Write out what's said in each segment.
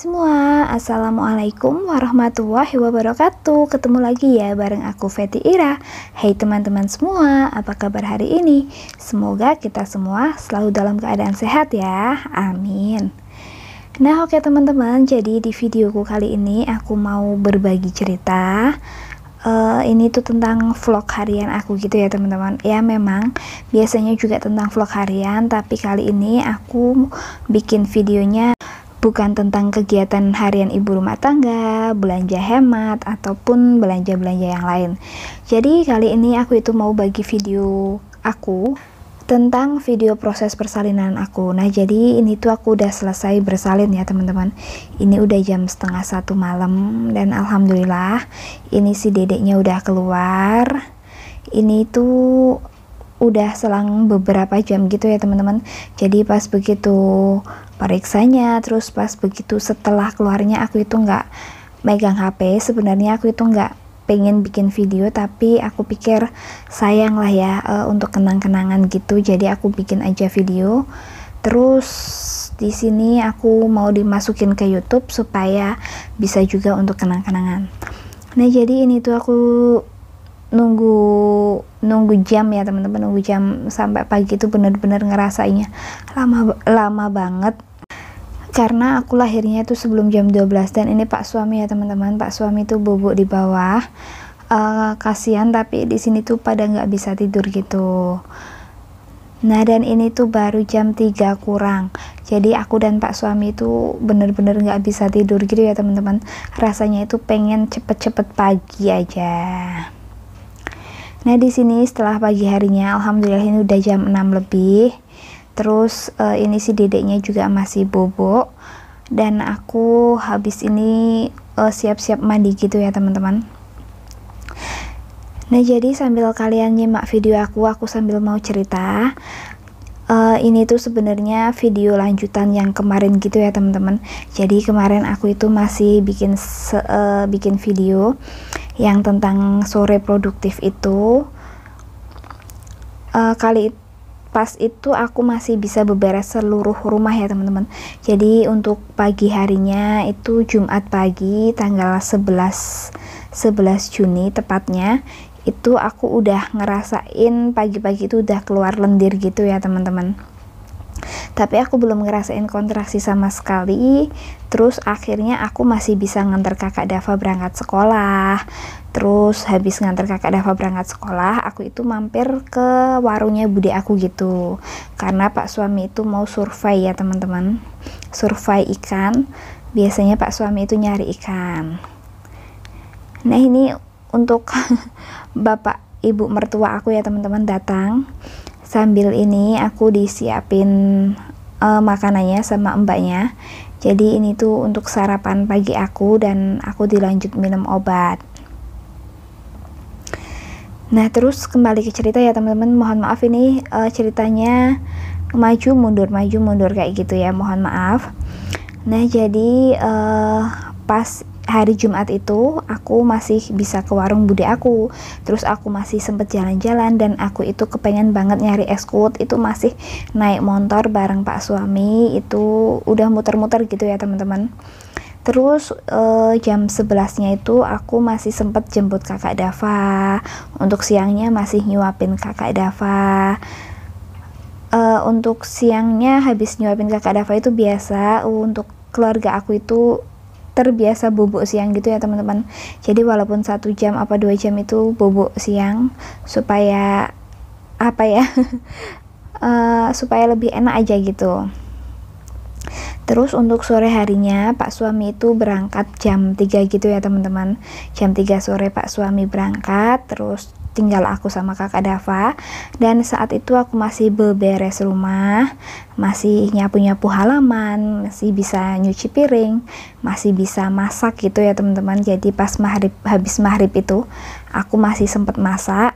semua, Assalamualaikum warahmatullahi wabarakatuh Ketemu lagi ya bareng aku Feti Ira Hai teman-teman semua, apa kabar hari ini? Semoga kita semua selalu dalam keadaan sehat ya, amin Nah oke okay, teman-teman, jadi di videoku kali ini aku mau berbagi cerita uh, ini tuh tentang vlog harian aku gitu ya teman-teman ya memang biasanya juga tentang vlog harian tapi kali ini aku bikin videonya bukan tentang kegiatan harian ibu rumah tangga, belanja hemat, ataupun belanja-belanja yang lain. Jadi, kali ini aku itu mau bagi video aku tentang video proses persalinan aku. Nah, jadi ini tuh aku udah selesai bersalin ya, teman-teman. Ini udah jam setengah satu malam, dan alhamdulillah ini si dedeknya udah keluar. Ini tuh udah selang beberapa jam gitu ya teman-teman jadi pas begitu periksanya terus pas begitu setelah keluarnya aku itu nggak megang HP sebenarnya aku itu nggak pengen bikin video tapi aku pikir sayang lah ya e, untuk kenang-kenangan gitu jadi aku bikin aja video terus di sini aku mau dimasukin ke YouTube supaya bisa juga untuk kenang-kenangan nah jadi ini tuh aku nunggu nunggu jam ya teman-teman nunggu jam sampai pagi itu bener-bener ngerasainnya lama lama banget karena aku lahirnya itu sebelum jam 12 dan ini pak suami ya teman-teman pak suami itu bubuk di bawah uh, kasihan tapi di sini tuh pada nggak bisa tidur gitu nah dan ini tuh baru jam 3 kurang jadi aku dan pak suami itu bener-bener nggak bisa tidur gitu ya teman-teman rasanya itu pengen cepet-cepet pagi aja Nah di sini setelah pagi harinya, alhamdulillah ini udah jam 6 lebih. Terus uh, ini si dedeknya juga masih bobok dan aku habis ini eh, siap-siap uh, mandi gitu ya teman-teman. Nah jadi sambil kalian nyimak video aku, aku sambil mau cerita. Uh, ini tuh sebenarnya video lanjutan yang kemarin gitu ya teman-teman. Jadi kemarin aku itu masih bikin se uh, bikin video yang tentang sore produktif itu uh, kali pas itu aku masih bisa beberes seluruh rumah ya teman-teman jadi untuk pagi harinya itu Jumat pagi tanggal 11 11 Juni tepatnya itu aku udah ngerasain pagi-pagi itu udah keluar lendir gitu ya teman-teman tapi aku belum ngerasain kontraksi sama sekali terus akhirnya aku masih bisa nganter kakak Dava berangkat sekolah terus habis nganter kakak Dava berangkat sekolah aku itu mampir ke warungnya bude aku gitu karena pak suami itu mau survei ya teman-teman survei ikan biasanya pak suami itu nyari ikan nah ini untuk bapak ibu mertua aku ya teman-teman datang sambil ini aku disiapin uh, makanannya sama mbaknya jadi ini tuh untuk sarapan pagi aku dan aku dilanjut minum obat Nah, terus kembali ke cerita ya, teman-teman. Mohon maaf ini uh, ceritanya maju mundur maju mundur kayak gitu ya. Mohon maaf. Nah, jadi uh, pas hari Jumat itu aku masih bisa ke warung bude aku terus aku masih sempet jalan-jalan dan aku itu kepengen banget nyari eskut itu masih naik motor bareng pak suami itu udah muter-muter gitu ya teman-teman Terus eh, jam 11-nya itu aku masih sempat jemput kakak Dava. Untuk siangnya masih nyuapin kakak Dava. Eh, untuk siangnya habis nyuapin kakak Dava itu biasa. Untuk keluarga aku itu terbiasa bubuk siang gitu ya teman-teman jadi walaupun satu jam apa dua jam itu bubuk siang supaya apa ya uh, supaya lebih enak aja gitu Terus untuk sore harinya Pak suami itu berangkat jam 3 gitu ya teman-teman Jam 3 sore Pak suami berangkat Terus tinggal aku sama kakak Dava dan saat itu aku masih beberes rumah masih nyapu-nyapu halaman masih bisa nyuci piring masih bisa masak gitu ya teman-teman jadi pas maghrib habis maghrib itu aku masih sempat masak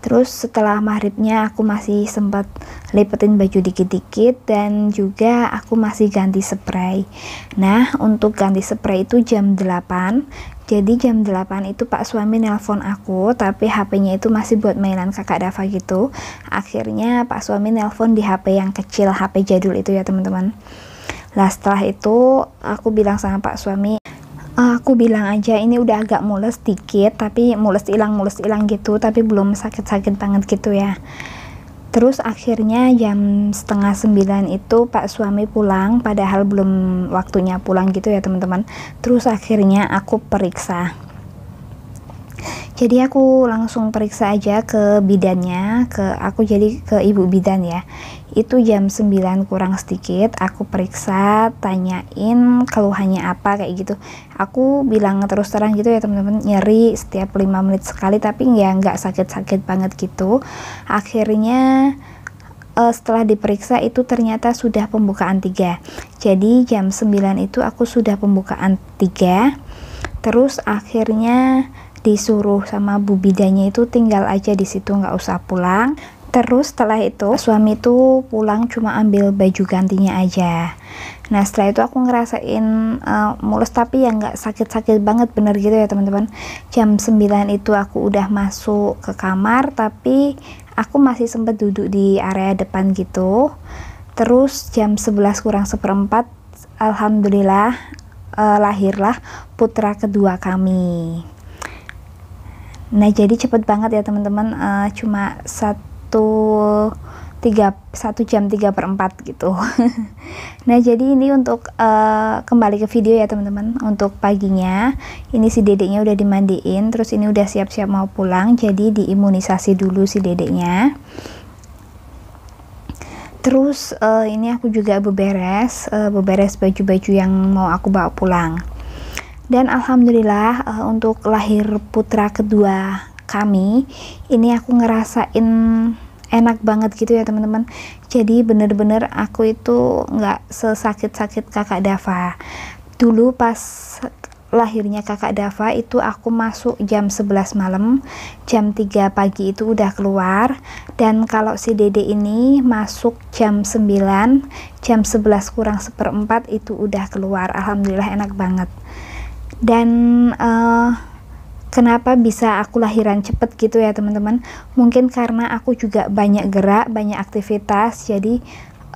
terus setelah maghribnya aku masih sempat lipetin baju dikit-dikit dan juga aku masih ganti spray nah untuk ganti spray itu jam 8 jadi jam 8 itu pak suami nelpon aku, tapi HP-nya itu masih buat mainan kakak Dava gitu. Akhirnya pak suami nelpon di HP yang kecil, HP jadul itu ya teman-teman. Lah setelah itu aku bilang sama pak suami, aku bilang aja ini udah agak mules dikit, tapi mules hilang, mules hilang gitu, tapi belum sakit-sakit banget gitu ya. Terus akhirnya jam setengah sembilan itu Pak suami pulang, padahal belum waktunya pulang gitu ya teman-teman. Terus akhirnya aku periksa jadi aku langsung periksa aja ke bidannya ke aku jadi ke ibu bidan ya itu jam 9 kurang sedikit aku periksa tanyain keluhannya apa kayak gitu aku bilang terus terang gitu ya teman-teman nyeri setiap 5 menit sekali tapi ya nggak sakit-sakit banget gitu akhirnya uh, setelah diperiksa itu ternyata sudah pembukaan 3 jadi jam 9 itu aku sudah pembukaan 3 terus akhirnya disuruh sama bu bidanya itu tinggal aja di situ nggak usah pulang terus setelah itu suami itu pulang cuma ambil baju gantinya aja nah setelah itu aku ngerasain uh, mulus tapi ya nggak sakit-sakit banget bener gitu ya teman-teman jam 9 itu aku udah masuk ke kamar tapi aku masih sempet duduk di area depan gitu terus jam 11 kurang seperempat alhamdulillah uh, lahirlah putra kedua kami Nah, jadi cepet banget ya teman-teman, uh, cuma satu tiga satu jam tiga per 4 gitu. nah, jadi ini untuk uh, kembali ke video ya teman-teman. Untuk paginya, ini si dedeknya udah dimandiin, terus ini udah siap-siap mau pulang, jadi diimunisasi dulu si dedeknya. Terus uh, ini aku juga beberes, uh, beberes baju-baju yang mau aku bawa pulang dan alhamdulillah uh, untuk lahir putra kedua kami ini aku ngerasain enak banget gitu ya teman-teman jadi bener-bener aku itu nggak sesakit-sakit kakak Dava dulu pas lahirnya kakak Dava itu aku masuk jam 11 malam jam 3 pagi itu udah keluar dan kalau si dede ini masuk jam 9 jam 11 kurang seperempat itu udah keluar alhamdulillah enak banget dan uh, kenapa bisa aku lahiran cepet gitu ya teman-teman mungkin karena aku juga banyak gerak banyak aktivitas jadi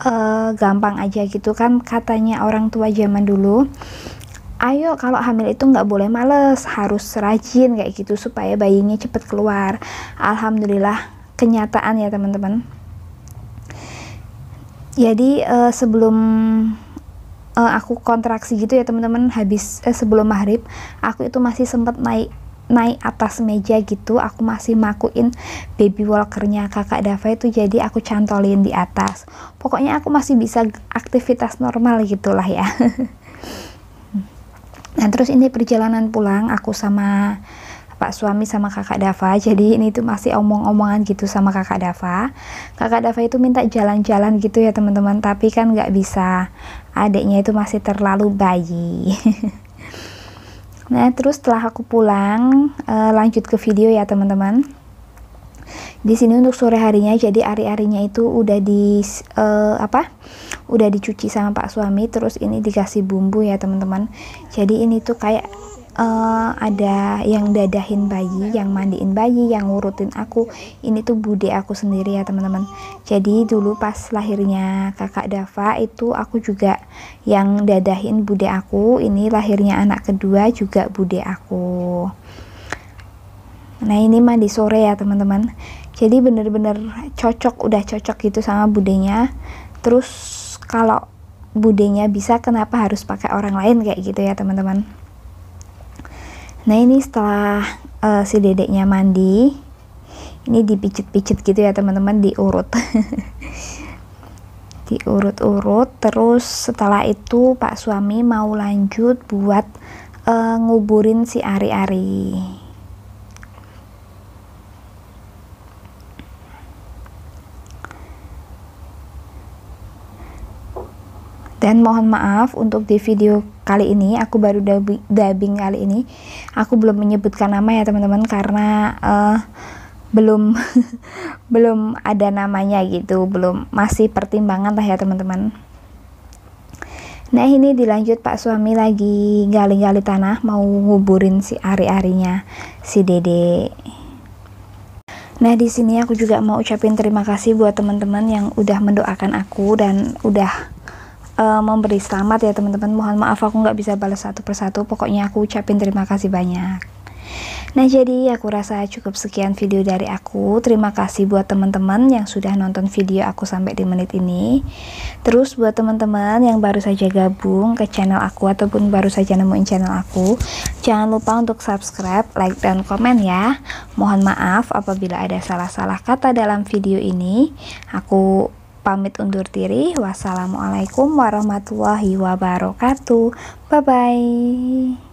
uh, gampang aja gitu kan katanya orang tua zaman dulu ayo kalau hamil itu nggak boleh males harus rajin kayak gitu supaya bayinya cepet keluar alhamdulillah kenyataan ya teman-teman jadi uh, sebelum uh, aku kontraksi gitu ya teman-teman habis eh, sebelum maghrib aku itu masih sempat naik naik atas meja gitu aku masih makuin baby walkernya kakak Dava itu jadi aku cantolin di atas pokoknya aku masih bisa aktivitas normal gitulah ya nah terus ini perjalanan pulang aku sama pak suami sama kakak Dava jadi ini tuh masih omong-omongan gitu sama kakak Dava kakak Dava itu minta jalan-jalan gitu ya teman-teman tapi kan nggak bisa adiknya itu masih terlalu bayi nah terus setelah aku pulang uh, lanjut ke video ya teman-teman di sini untuk sore harinya jadi ari-arinya itu udah di uh, apa udah dicuci sama pak suami terus ini dikasih bumbu ya teman-teman jadi ini tuh kayak uh, ada yang dadahin bayi, yang mandiin bayi, yang ngurutin aku. Ini tuh bude aku sendiri ya teman-teman. Jadi dulu pas lahirnya kakak Dava itu aku juga yang dadahin bude aku. Ini lahirnya anak kedua juga bude aku. Nah ini mandi sore ya teman-teman. Jadi bener-bener cocok, udah cocok gitu sama budenya. Terus kalau budenya bisa kenapa harus pakai orang lain kayak gitu ya teman-teman nah ini setelah uh, si dedeknya mandi ini dipicit-picit gitu ya teman-teman diurut diurut-urut terus setelah itu pak suami mau lanjut buat uh, nguburin si ari-ari Dan mohon maaf untuk di video kali ini, aku baru dubbing, kali ini. Aku belum menyebutkan nama ya teman-teman karena uh, belum belum ada namanya gitu, belum masih pertimbangan lah ya teman-teman. Nah ini dilanjut Pak Suami lagi gali-gali tanah mau nguburin si ari-arinya si Dede. Nah di sini aku juga mau ucapin terima kasih buat teman-teman yang udah mendoakan aku dan udah uh, memberi selamat ya teman-teman. Mohon maaf aku nggak bisa balas satu persatu. Pokoknya aku ucapin terima kasih banyak. Nah jadi aku rasa cukup sekian video dari aku Terima kasih buat teman-teman yang sudah nonton video aku sampai di menit ini Terus buat teman-teman yang baru saja gabung ke channel aku Ataupun baru saja nemuin channel aku Jangan lupa untuk subscribe, like, dan komen ya Mohon maaf apabila ada salah-salah kata dalam video ini Aku Pamit undur diri. Wassalamualaikum warahmatullahi wabarakatuh. Bye bye.